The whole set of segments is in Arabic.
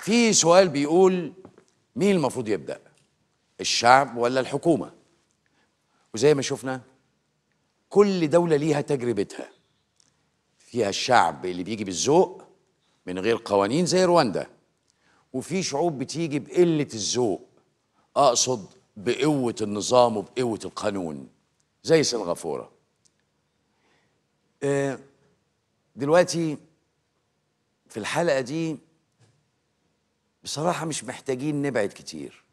في سؤال بيقول مين المفروض يبدا الشعب ولا الحكومه وزي ما شفنا كل دوله ليها تجربتها فيها الشعب اللي بيجي بالذوق من غير قوانين زي رواندا وفي شعوب بتيجي بقله الذوق اقصد بقوه النظام وبقوه القانون زي سنغافوره آه، دلوقتي في الحلقه دي بصراحه مش محتاجين نبعد كتير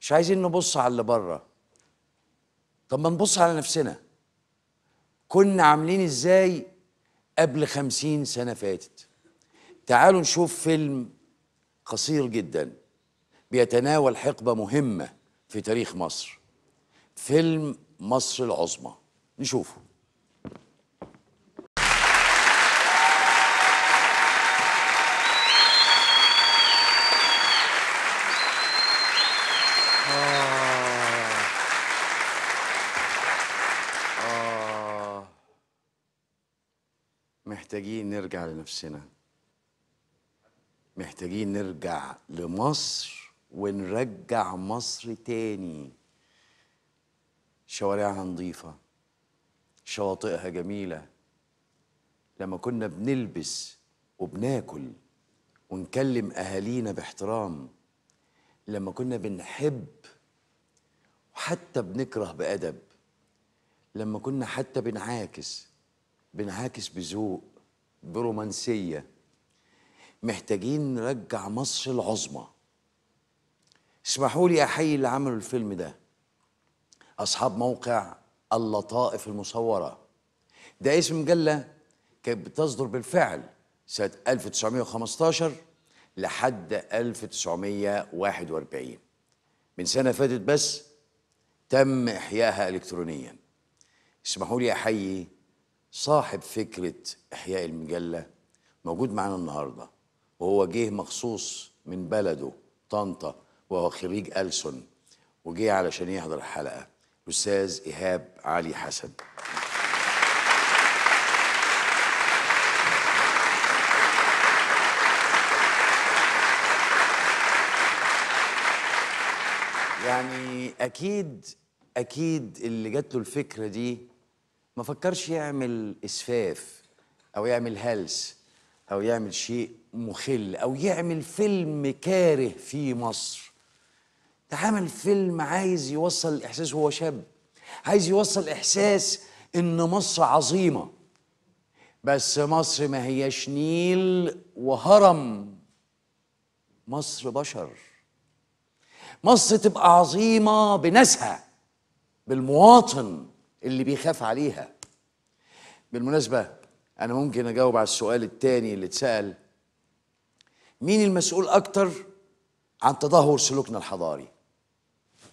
مش عايزين نبص على اللي بره طب ما نبص على نفسنا كنا عاملين ازاي قبل خمسين سنه فاتت تعالوا نشوف فيلم قصير جدا بيتناول حقبه مهمه في تاريخ مصر فيلم مصر العظمى نشوفه محتاجين نرجع لنفسنا محتاجين نرجع لمصر ونرجع مصر تاني شوارعها نظيفة شواطئها جميلة لما كنا بنلبس وبناكل ونكلم أهالينا باحترام لما كنا بنحب وحتى بنكره بأدب لما كنا حتى بنعاكس بنعاكس بذوق برومانسيه محتاجين نرجع مصر العظمى اسمحوا لي احيي اللي عملوا الفيلم ده اصحاب موقع اللطائف المصوره ده اسم مجله كانت بتصدر بالفعل سنه 1915 لحد 1941 من سنه فاتت بس تم احيائها الكترونيا اسمحوا لي احيي صاحب فكرة إحياء المجلة موجود معانا النهاردة وهو جه مخصوص من بلده طنطا وهو خريج ألسن وجه علشان يحضر الحلقة الأستاذ إيهاب علي حسن يعني أكيد أكيد اللي جات له الفكرة دي ما فكرش يعمل اسفاف او يعمل هلس او يعمل شيء مخل او يعمل فيلم كاره في مصر ده عمل فيلم عايز يوصل الاحساس وهو شاب عايز يوصل احساس ان مصر عظيمه بس مصر ما هيش نيل وهرم مصر بشر مصر تبقى عظيمه بناسها بالمواطن اللي بيخاف عليها بالمناسبة أنا ممكن أجاوب على السؤال الثاني اللي اتسأل مين المسؤول أكتر عن تدهور سلوكنا الحضاري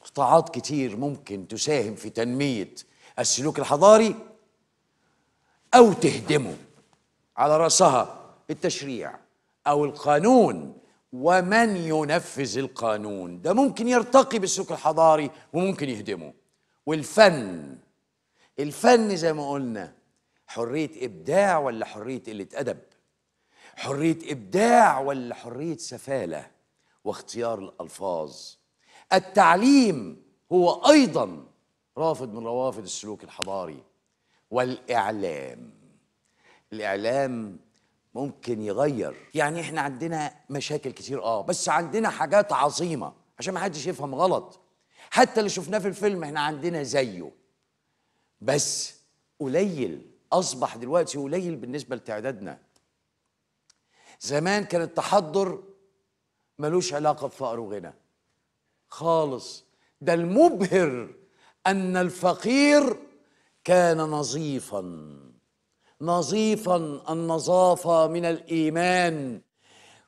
قطاعات كتير ممكن تساهم في تنمية السلوك الحضاري أو تهدمه على رأسها التشريع أو القانون ومن ينفذ القانون ده ممكن يرتقي بالسلوك الحضاري وممكن يهدمه والفن الفن زي ما قلنا حريه ابداع ولا حريه قله ادب حريه ابداع ولا حريه سفاله واختيار الالفاظ التعليم هو ايضا رافض من روافد السلوك الحضاري والاعلام الاعلام ممكن يغير يعني احنا عندنا مشاكل كتير اه بس عندنا حاجات عظيمه عشان ما حدش يفهم غلط حتى اللي شفناه في الفيلم احنا عندنا زيه بس قليل اصبح دلوقتي قليل بالنسبه لتعدادنا زمان كان التحضر ملوش علاقه بفقر وغنى خالص ده المبهر ان الفقير كان نظيفا نظيفا النظافه من الايمان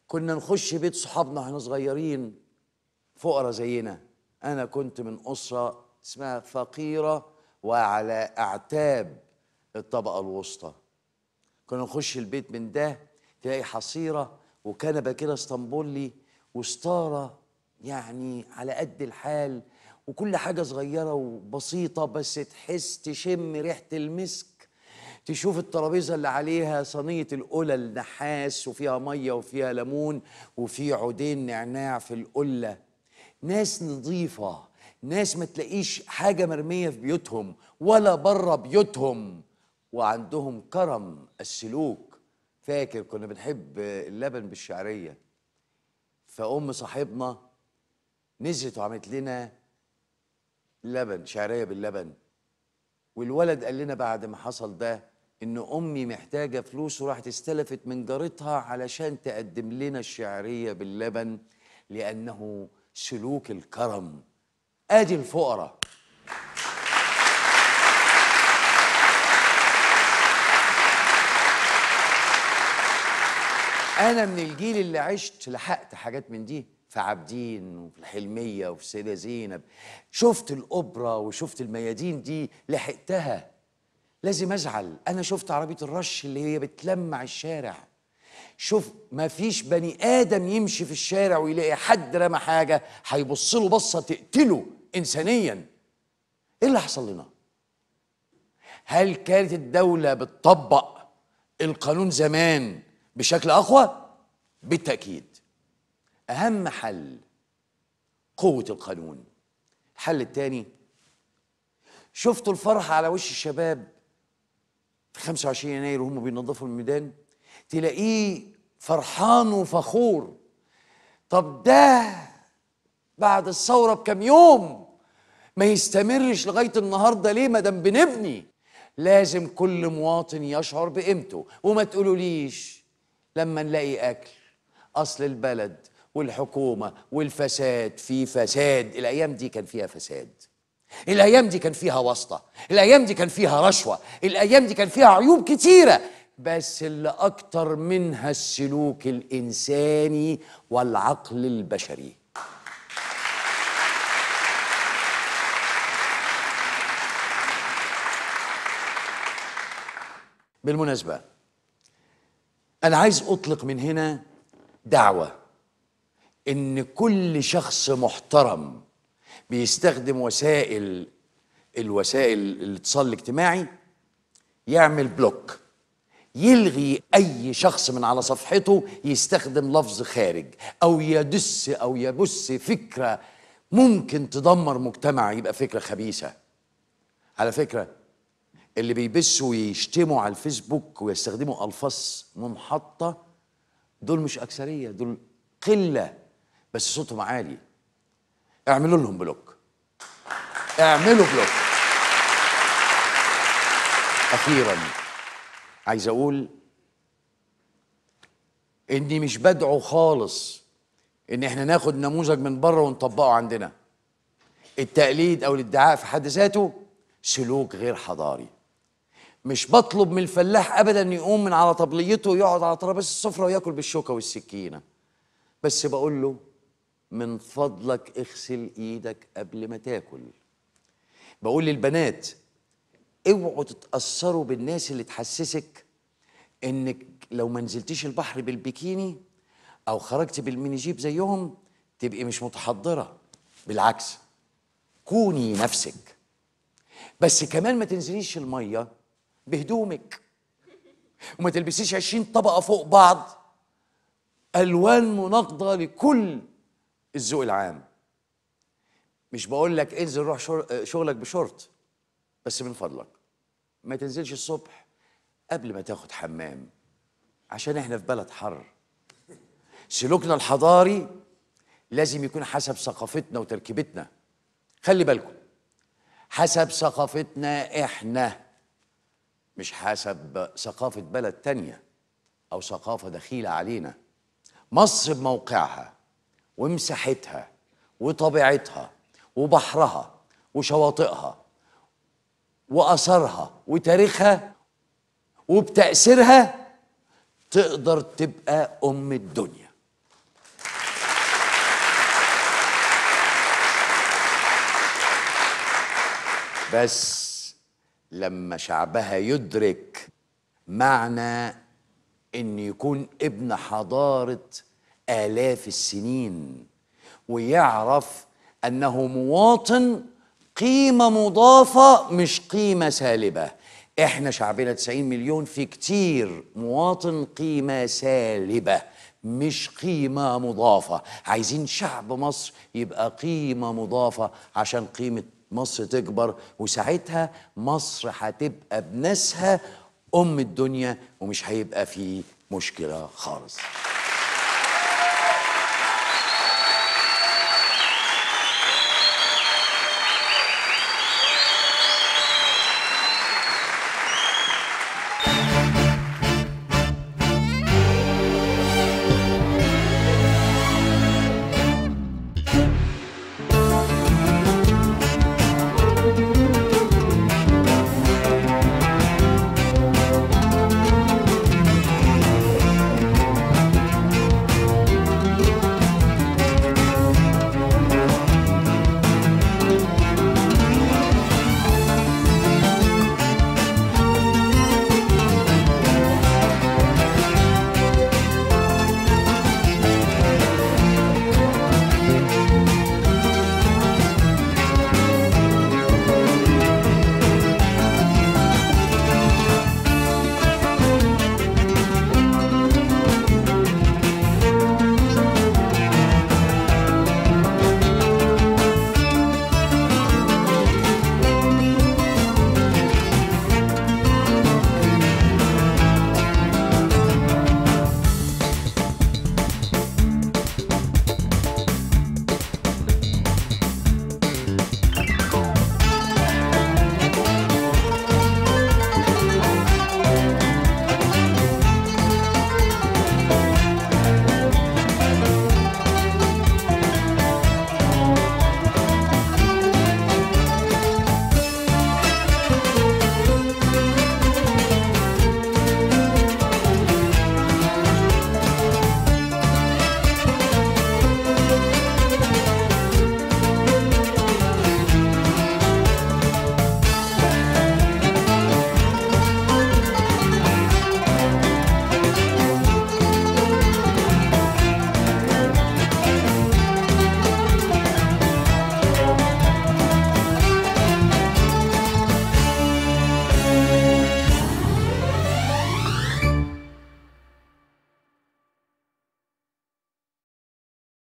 كنا نخش بيت صحابنا واحنا صغيرين فقراء زينا انا كنت من اسره اسمها فقيره وعلى اعتاب الطبقه الوسطى كنا نخش البيت من ده تلاقي حصيره وكنبه كده اسطنبولي وستاره يعني على قد الحال وكل حاجه صغيره وبسيطه بس تحس تشم ريحه المسك تشوف الترابيزه اللي عليها صينيه القله النحاس وفيها ميه وفيها ليمون وفي عودين نعناع في القله ناس نظيفه ناس ما تلاقيش حاجة مرمية في بيوتهم ولا بره بيوتهم وعندهم كرم السلوك فاكر كنا بنحب اللبن بالشعرية فأم صاحبنا نزلت وعملت لنا لبن شعرية باللبن والولد قال لنا بعد ما حصل ده إن أمي محتاجة فلوس وراحت استلفت من جارتها علشان تقدم لنا الشعرية باللبن لأنه سلوك الكرم ادي الفقراء انا من الجيل اللي عشت لحقت حاجات من دي في عابدين وفي الحلميه وفي السيده زينب شفت الاوبرا وشفت الميادين دي لحقتها لازم ازعل انا شفت عربيه الرش اللي هي بتلمع الشارع شوف ما فيش بني ادم يمشي في الشارع ويلاقي حد رمى حاجه هيبص له بصه تقتله انسانيا ايه اللي حصل لنا هل كانت الدوله بتطبق القانون زمان بشكل اقوى بالتاكيد اهم حل قوه القانون الحل الثاني شفتوا الفرحه على وش الشباب في 25 يناير وهم بينظفوا الميدان تلاقيه فرحان وفخور طب ده بعد الثوره بكم يوم ما يستمرش لغايه النهارده ليه ما دام بنبني لازم كل مواطن يشعر بقيمته وما تقولوليش لما نلاقي اكل اصل البلد والحكومه والفساد في فساد الايام دي كان فيها فساد الايام دي كان فيها واسطه الايام دي كان فيها رشوه الايام دي كان فيها عيوب كتيره بس اللي اكتر منها السلوك الانساني والعقل البشري بالمناسبة أنا عايز أطلق من هنا دعوة إن كل شخص محترم بيستخدم وسائل الوسائل الاتصال الاجتماعي يعمل بلوك يلغي اي شخص من على صفحته يستخدم لفظ خارج او يدس او يبس فكره ممكن تدمر مجتمع يبقى فكره خبيثه على فكره اللي بيبسوا ويشتموا على الفيسبوك ويستخدموا الفاظ منحطه دول مش اكثريه دول قله بس صوتهم عالي اعملوا لهم بلوك اعملوا بلوك اخيرا عايز اقول اني مش بدعو خالص ان احنا ناخد نموذج من بره ونطبقه عندنا التقليد او الادعاء في حد ذاته سلوك غير حضاري مش بطلب من الفلاح ابدا يقوم من على طبليته ويقعد على ترابيزه السفره وياكل بالشوكه والسكينه بس بقول له من فضلك اغسل ايدك قبل ما تاكل بقول للبنات اوعوا تتاثروا بالناس اللي تحسسك انك لو ما نزلتيش البحر بالبيكيني او خرجت بالمينيجيب زيهم تبقي مش متحضره بالعكس كوني نفسك بس كمان ما تنزليش الميه بهدومك وما تلبسيش 20 طبقه فوق بعض الوان مناقضه لكل الذوق العام مش بقول لك انزل روح شغلك بشورت بس من فضلك ما تنزلش الصبح قبل ما تاخد حمام عشان احنا في بلد حر سلوكنا الحضاري لازم يكون حسب ثقافتنا وتركيبتنا خلي بالكم حسب ثقافتنا احنا مش حسب ثقافة بلد تانية أو ثقافة دخيلة علينا مصر بموقعها ومساحتها وطبيعتها وبحرها وشواطئها وأثرها وتاريخها وبتأثيرها تقدر تبقى أم الدنيا بس لما شعبها يدرك معنى ان يكون ابن حضاره الاف السنين ويعرف انه مواطن قيمه مضافه مش قيمه سالبه احنا شعبنا 90 مليون في كتير مواطن قيمه سالبه مش قيمه مضافه عايزين شعب مصر يبقى قيمه مضافه عشان قيمه مصر تكبر وساعتها مصر هتبقى بناسها ام الدنيا ومش هيبقى في مشكله خالص